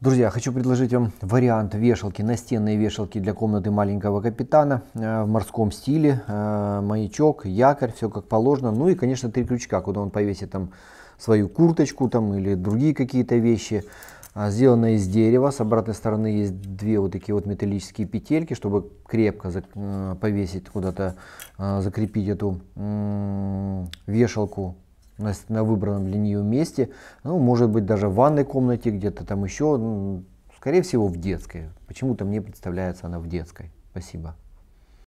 Друзья, хочу предложить вам вариант вешалки, настенные вешалки для комнаты маленького капитана э, в морском стиле, э, маячок, якорь, все как положено, ну и, конечно, три крючка, куда он повесит там свою курточку там или другие какие-то вещи, а, сделано из дерева, с обратной стороны есть две вот такие вот металлические петельки, чтобы крепко э, повесить куда-то, закрепить эту вешалку на выбранном для нее месте, ну, может быть, даже в ванной комнате, где-то там еще, скорее всего, в детской. Почему-то мне представляется она в детской. Спасибо.